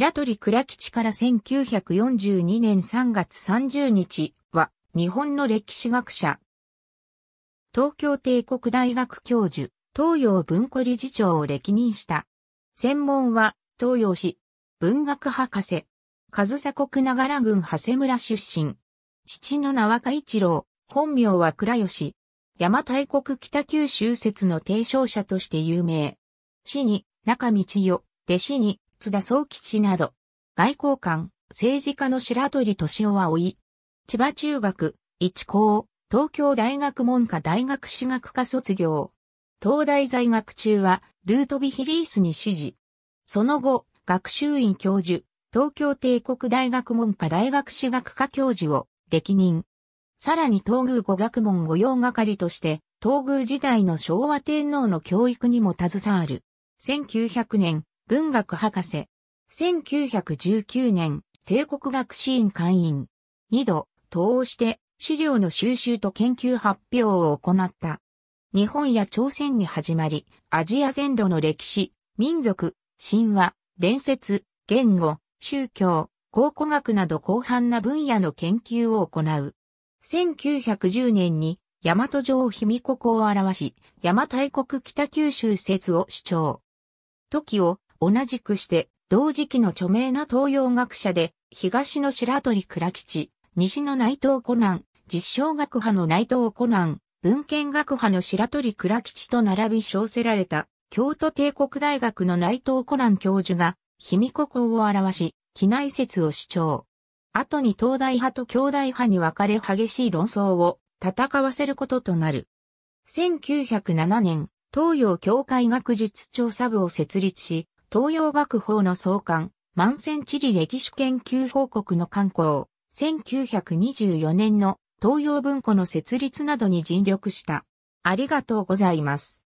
白鳥倉吉から1942年3月30日は日本の歴史学者。東京帝国大学教授、東洋文庫理事長を歴任した。専門は東洋史、文学博士、上総国長良郡長谷村出身。父の名は海一郎、本名は倉吉。邪馬台国北九州説の提唱者として有名。死に、中道よ、弟子に、津田総吉など、外交官、政治家の白鳥敏夫は老い、千葉中学、一高、東京大学文科大学史学科卒業。東大在学中は、ルートビヒリースに指示。その後、学習院教授、東京帝国大学文科大学史学科教授を歴任。さらに東宮語学問御用係として、東宮時代の昭和天皇の教育にも携わる。1900年、文学博士。1919年、帝国学士院会員。二度、通して資料の収集と研究発表を行った。日本や朝鮮に始まり、アジア全土の歴史、民族、神話、伝説、言語、宗教、考古学など広範な分野の研究を行う。1910年に、大和城卑弥呼を表し、邪馬国北九州説を主張。時を同じくして、同時期の著名な東洋学者で、東の白鳥倉吉、西の内藤コナン、実証学派の内藤コナン、文献学派の白鳥倉吉と並び称せられた、京都帝国大学の内藤コナン教授が、卑弥呼校を表し、機内説を主張。後に東大派と京大派に分かれ激しい論争を戦わせることとなる。1907年、東洋教会学術調査部を設立し、東洋学法の創刊、万千地理歴史研究報告の刊行、1924年の東洋文庫の設立などに尽力した。ありがとうございます。